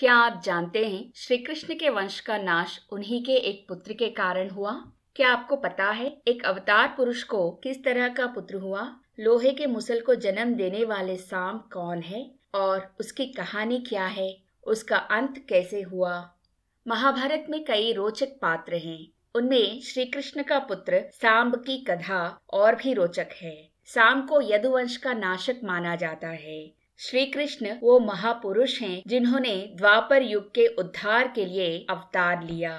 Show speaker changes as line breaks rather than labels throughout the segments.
क्या आप जानते हैं श्री कृष्ण के वंश का नाश उन्हीं के एक पुत्र के कारण हुआ क्या आपको पता है एक अवतार पुरुष को किस तरह का पुत्र हुआ लोहे के मुसल को जन्म देने वाले साम कौन है और उसकी कहानी क्या है उसका अंत कैसे हुआ महाभारत में कई रोचक पात्र हैं उनमें श्री कृष्ण का पुत्र सांब की कथा और भी रोचक है साम को यदुवंश का नाशक माना जाता है श्री कृष्ण वो महापुरुष हैं जिन्होंने द्वापर युग के उद्धार के लिए अवतार लिया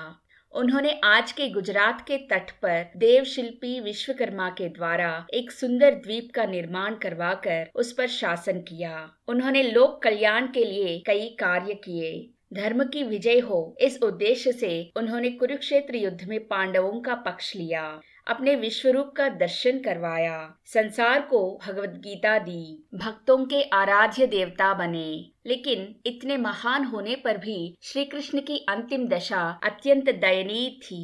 उन्होंने आज के गुजरात के तट पर देव शिल्पी विश्वकर्मा के द्वारा एक सुंदर द्वीप का निर्माण करवाकर उस पर शासन किया उन्होंने लोक कल्याण के लिए कई कार्य किए धर्म की विजय हो इस उद्देश्य से उन्होंने कुरुक्षेत्र युद्ध में पांडवों का पक्ष लिया अपने विश्व रूप का दर्शन करवाया संसार को भगवत गीता दी भक्तों के आराध्य देवता बने लेकिन इतने महान होने पर भी श्री कृष्ण की अंतिम दशा अत्यंत दयनीय थी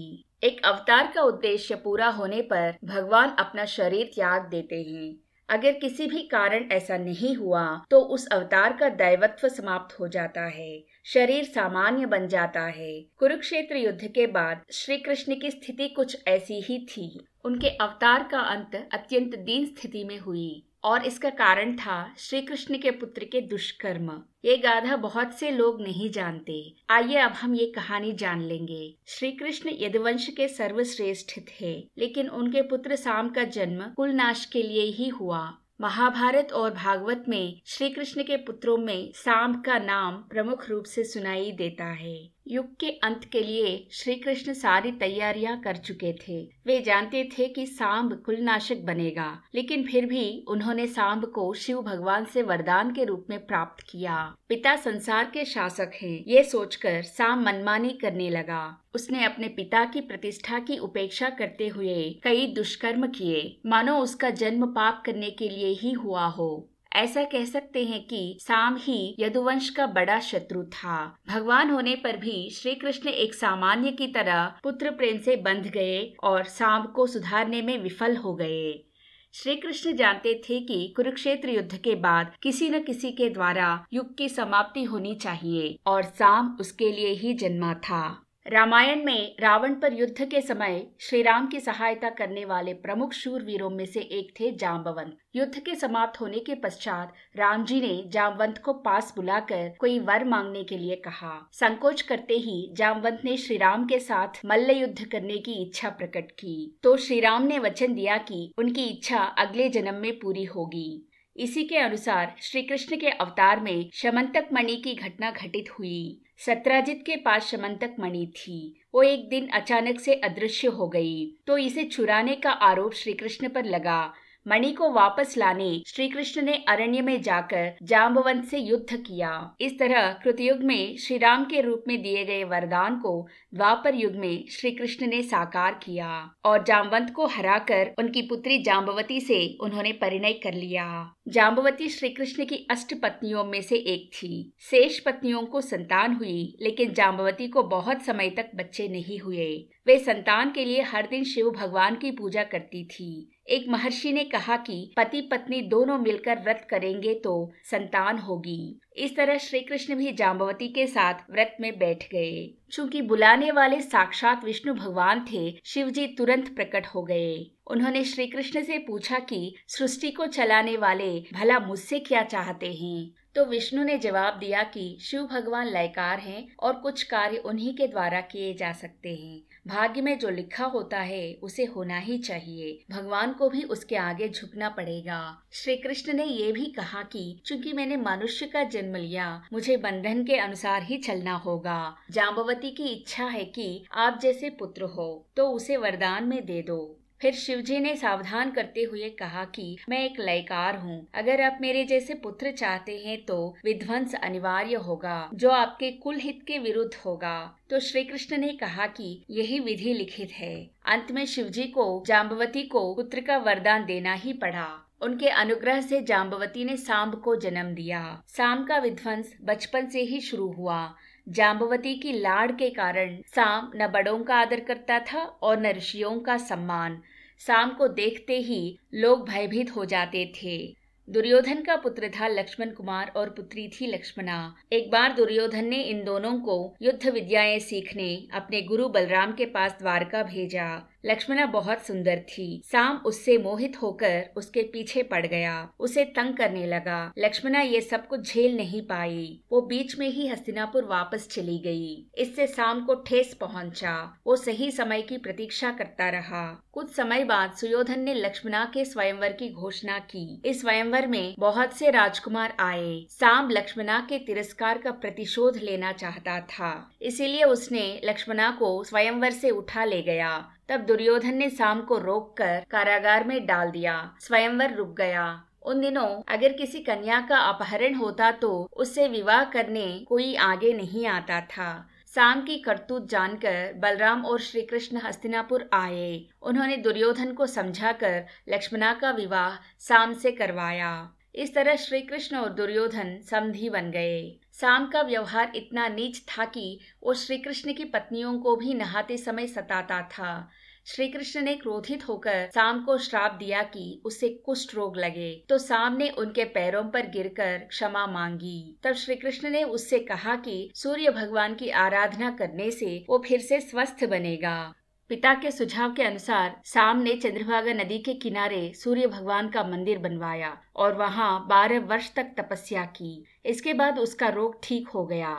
एक अवतार का उद्देश्य पूरा होने पर भगवान अपना शरीर त्याग देते हैं अगर किसी भी कारण ऐसा नहीं हुआ तो उस अवतार का दैवत्व समाप्त हो जाता है शरीर सामान्य बन जाता है कुरुक्षेत्र युद्ध के बाद श्री कृष्ण की स्थिति कुछ ऐसी ही थी उनके अवतार का अंत अत्यंत दीन स्थिति में हुई और इसका कारण था श्री कृष्ण के पुत्र के दुष्कर्म ये गाधा बहुत से लोग नहीं जानते आइए अब हम ये कहानी जान लेंगे श्री कृष्ण यदुवंश के सर्वश्रेष्ठ थे लेकिन उनके पुत्र साम का जन्म कुलनाश के लिए ही हुआ महाभारत और भागवत में श्री कृष्ण के पुत्रों में सांप का नाम प्रमुख रूप से सुनाई देता है युग के अंत के लिए श्री कृष्ण सारी तैयारियां कर चुके थे वे जानते थे कि सांब कुलनाशक बनेगा लेकिन फिर भी उन्होंने सांब को शिव भगवान से वरदान के रूप में प्राप्त किया पिता संसार के शासक हैं ये सोचकर सांब मनमानी करने लगा उसने अपने पिता की प्रतिष्ठा की उपेक्षा करते हुए कई दुष्कर्म किए मानो उसका जन्म पाप करने के लिए ही हुआ हो ऐसा कह सकते हैं कि साम ही यदुवंश का बड़ा शत्रु था भगवान होने पर भी श्री कृष्ण एक सामान्य की तरह पुत्र प्रेम से बंध गए और साम को सुधारने में विफल हो गए श्री कृष्ण जानते थे कि कुरुक्षेत्र युद्ध के बाद किसी न किसी के द्वारा युग की समाप्ति होनी चाहिए और साम उसके लिए ही जन्मा था रामायण में रावण पर युद्ध के समय श्री राम की सहायता करने वाले प्रमुख शूरवीरों में से एक थे जाम्बवंत युद्ध के समाप्त होने के पश्चात राम जी ने जामवंत को पास बुलाकर कोई वर मांगने के लिए कहा संकोच करते ही जामवंत ने श्री राम के साथ मल्ल युद्ध करने की इच्छा प्रकट की तो श्री राम ने वचन दिया कि उनकी इच्छा अगले जन्म में पूरी होगी इसी के अनुसार श्री कृष्ण के अवतार में शमंतक मणि की घटना घटित हुई सत्राजित के पास शमंतक मणि थी वो एक दिन अचानक से अदृश्य हो गई तो इसे चुराने का आरोप श्री कृष्ण पर लगा मणि को वापस लाने श्री कृष्ण ने अरण्य में जाकर जाम्बवंत से युद्ध किया इस तरह कृतयुग में श्री राम के रूप में दिए गए वरदान को द्वापर युग में श्री कृष्ण ने साकार किया और जाम्बवंत को हराकर उनकी पुत्री जाम्बवती से उन्होंने परिणय कर लिया जाम्बवती श्री कृष्ण की अष्ट पत्नियों में से एक थी शेष पत्नियों को संतान हुई लेकिन जाम्बवती को बहुत समय तक बच्चे नहीं हुए वे संतान के लिए हर दिन शिव भगवान की पूजा करती थी एक महर्षि ने कहा कि पति पत्नी दोनों मिलकर व्रत करेंगे तो संतान होगी इस तरह श्री कृष्ण भी जाम्बवती के साथ व्रत में बैठ गए चूंकि बुलाने वाले साक्षात विष्णु भगवान थे शिव जी तुरंत प्रकट हो गए उन्होंने श्री कृष्ण से पूछा कि सृष्टि को चलाने वाले भला मुझसे क्या चाहते हैं तो विष्णु ने जवाब दिया कि शिव भगवान लयकार हैं और कुछ कार्य उन्हीं के द्वारा किए जा सकते हैं भाग्य में जो लिखा होता है उसे होना ही चाहिए भगवान को भी उसके आगे झुकना पड़ेगा श्री कृष्ण ने ये भी कहा कि चूंकि मैंने मनुष्य का जन्म लिया मुझे बंधन के अनुसार ही चलना होगा जाम्बवती की इच्छा है कि आप जैसे पुत्र हो तो उसे वरदान में दे दो फिर शिवजी ने सावधान करते हुए कहा कि मैं एक लयकार हूँ अगर आप मेरे जैसे पुत्र चाहते हैं तो विध्वंस अनिवार्य होगा जो आपके कुल हित के विरुद्ध होगा तो श्री कृष्ण ने कहा कि यही विधि लिखित है अंत में शिवजी को जाम्बवती को पुत्र का वरदान देना ही पड़ा उनके अनुग्रह से जाम्बवती ने सांब को जन्म दिया सांब का विध्वंस बचपन से ही शुरू हुआ जाम्बवती की लाड़ के कारण साम न बड़ों का आदर करता था और न ऋषियों का सम्मान साम को देखते ही लोग भयभीत हो जाते थे दुर्योधन का पुत्र था लक्ष्मण कुमार और पुत्री थी लक्ष्मणा एक बार दुर्योधन ने इन दोनों को युद्ध विद्याएं सीखने अपने गुरु बलराम के पास द्वारका भेजा लक्ष्मणा बहुत सुंदर थी साम उससे मोहित होकर उसके पीछे पड़ गया उसे तंग करने लगा लक्ष्मणा ये सब कुछ झेल नहीं पाई वो बीच में ही हस्तिनापुर वापस चली गई इससे साम को ठेस पहुंचा वो सही समय की प्रतीक्षा करता रहा कुछ समय बाद सुयोधन ने लक्ष्मणा के स्वयंवर की घोषणा की इस स्वयंवर में बहुत से राजकुमार आए साम लक्ष्मणा के तिरस्कार का प्रतिशोध लेना चाहता था इसीलिए उसने लक्ष्मणा को स्वयंवर से उठा ले गया तब दुर्योधन ने शाम को रोककर कारागार में डाल दिया स्वयंवर रुक गया उन दिनों अगर किसी कन्या का अपहरण होता तो उससे विवाह करने कोई आगे नहीं आता था शाम की करतूत जानकर बलराम और श्री कृष्ण हस्तिनापुर आए उन्होंने दुर्योधन को समझाकर लक्ष्मणा का विवाह शाम से करवाया इस तरह श्री कृष्ण और दुर्योधन समधि बन गए शाम का व्यवहार इतना नीच था कि वो श्री कृष्ण की पत्नियों को भी नहाते समय सताता था श्री कृष्ण ने क्रोधित होकर शाम को श्राप दिया कि उसे कुष्ठ रोग लगे तो शाम ने उनके पैरों पर गिरकर क्षमा मांगी तब श्री कृष्ण ने उससे कहा कि सूर्य भगवान की आराधना करने से वो फिर से स्वस्थ बनेगा पिता के सुझाव के अनुसार साम ने चंद्रभागा नदी के किनारे सूर्य भगवान का मंदिर बनवाया और वहाँ बारह वर्ष तक तपस्या की इसके बाद उसका रोग ठीक हो गया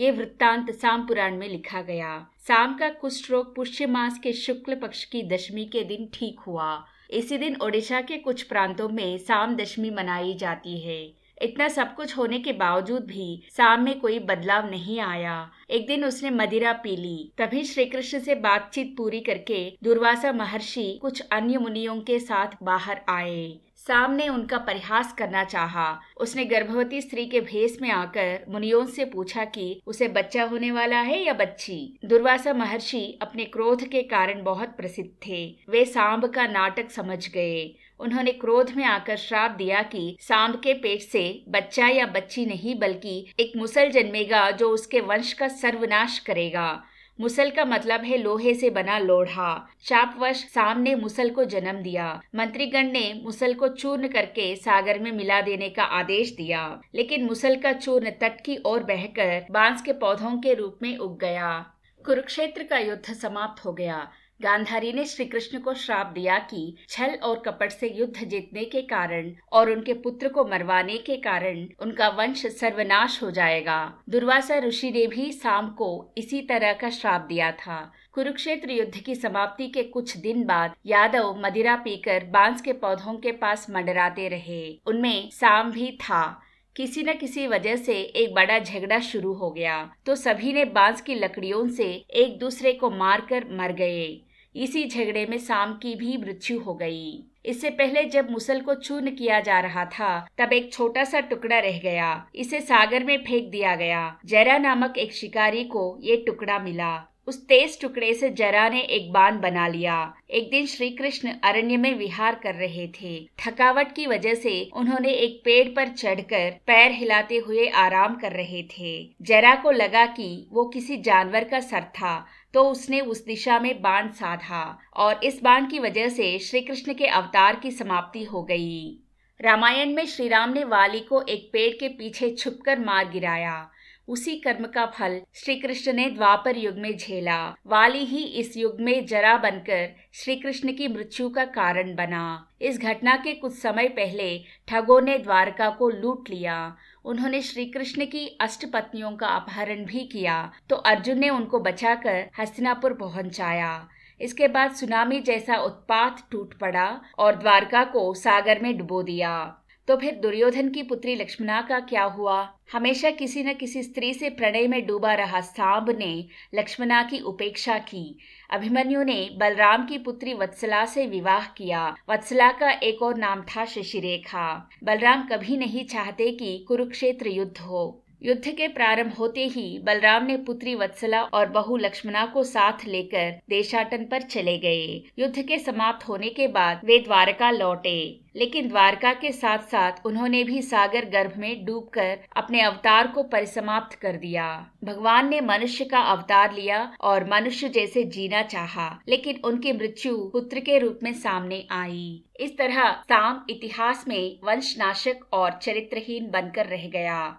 ये वृत्तांत साम पुराण में लिखा गया साम का कुष्ठ रोग पुष्य मास के शुक्ल पक्ष की दशमी के दिन ठीक हुआ इसी दिन ओडिशा के कुछ प्रांतों में साम दशमी मनाई जाती है इतना सब कुछ होने के बावजूद भी साम में कोई बदलाव नहीं आया एक दिन उसने मदिरा पी ली तभी श्री कृष्ण से बातचीत पूरी करके दुर्वासा महर्षि कुछ अन्य मुनियों के साथ बाहर आए ने उनका परिहास करना चाहा उसने गर्भवती स्त्री के भेष में आकर मुनियों से पूछा कि उसे बच्चा होने वाला है या बच्ची दुर्वासा महर्षि अपने क्रोध के कारण बहुत प्रसिद्ध थे वे सांब का नाटक समझ गए उन्होंने क्रोध में आकर श्राप दिया कि सांब के पेट से बच्चा या बच्ची नहीं बल्कि एक मुसल जन्मेगा जो उसके वंश का सर्वनाश करेगा मुसल का मतलब है लोहे से बना लोढ़ा शापवश साम ने मुसल को जन्म दिया मंत्रीगण ने मुसल को चूर्ण करके सागर में मिला देने का आदेश दिया लेकिन मुसल का चूर्ण तट की ओर बहकर बांस के पौधों के रूप में उग गया कुरुक्षेत्र का युद्ध समाप्त हो गया गांधारी ने श्री कृष्ण को श्राप दिया कि छल और कपट से युद्ध जीतने के कारण और उनके पुत्र को मरवाने के कारण उनका वंश सर्वनाश हो जाएगा दुर्वासा ऋषि ने भी शाम को इसी तरह का श्राप दिया था कुरुक्षेत्र युद्ध की समाप्ति के कुछ दिन बाद यादव मदिरा पीकर बांस के पौधों के पास मंडराते रहे उनमें शाम भी था किसी न किसी वजह से एक बड़ा झगड़ा शुरू हो गया तो सभी ने बांस की लकड़ियों से एक दूसरे को मारकर मर गए इसी झगड़े में शाम की भी मृत्यु हो गई इससे पहले जब मुसल को चूर्ण किया जा रहा था तब एक छोटा सा टुकड़ा रह गया इसे सागर में फेंक दिया गया जरा नामक एक शिकारी को ये टुकड़ा मिला उस तेज टुकड़े से जरा ने एक बांध बना लिया एक दिन श्री कृष्ण अरण्य में विहार कर रहे थे थकावट की वजह से उन्होंने एक पेड़ पर चढ़कर पैर हिलाते हुए आराम कर रहे थे जरा को लगा कि वो किसी जानवर का सर था तो उसने उस दिशा में बाण साधा और इस बाण की वजह से श्री कृष्ण के अवतार की समाप्ति हो गई रामायण में श्री राम ने वाली को एक पेड़ के पीछे छुपकर मार गिराया उसी कर्म का फल श्री कृष्ण ने द्वापर युग में झेला वाली ही इस युग में जरा बनकर श्री कृष्ण की मृत्यु का कारण बना इस घटना के कुछ समय पहले ठगों ने द्वारका को लूट लिया उन्होंने श्री कृष्ण की अष्ट पत्नियों का अपहरण भी किया तो अर्जुन ने उनको बचाकर हस्तिनापुर पहुंचाया इसके बाद सुनामी जैसा उत्पात टूट पड़ा और द्वारका को सागर में डुबो दिया तो फिर दुर्योधन की पुत्री लक्ष्मणा का क्या हुआ हमेशा किसी न किसी स्त्री से प्रणय में डूबा रहा सांब ने लक्ष्मणा की उपेक्षा की अभिमन्यु ने बलराम की पुत्री वत्सला से विवाह किया वत्सला का एक और नाम था शशिरेखा बलराम कभी नहीं चाहते कि कुरुक्षेत्र युद्ध हो युद्ध के प्रारंभ होते ही बलराम ने पुत्री वत्सला और बहु लक्ष्मणा को साथ लेकर देशाटन पर चले गए युद्ध के समाप्त होने के बाद वे द्वारका लौटे लेकिन द्वारका के साथ साथ उन्होंने भी सागर गर्भ में डूबकर अपने अवतार को परिसमाप्त कर दिया भगवान ने मनुष्य का अवतार लिया और मनुष्य जैसे जीना चाहा, लेकिन उनकी मृत्यु पुत्र के रूप में सामने आई इस तरह साम इतिहास में वंशनाशक और चरित्रहीन बनकर रह गया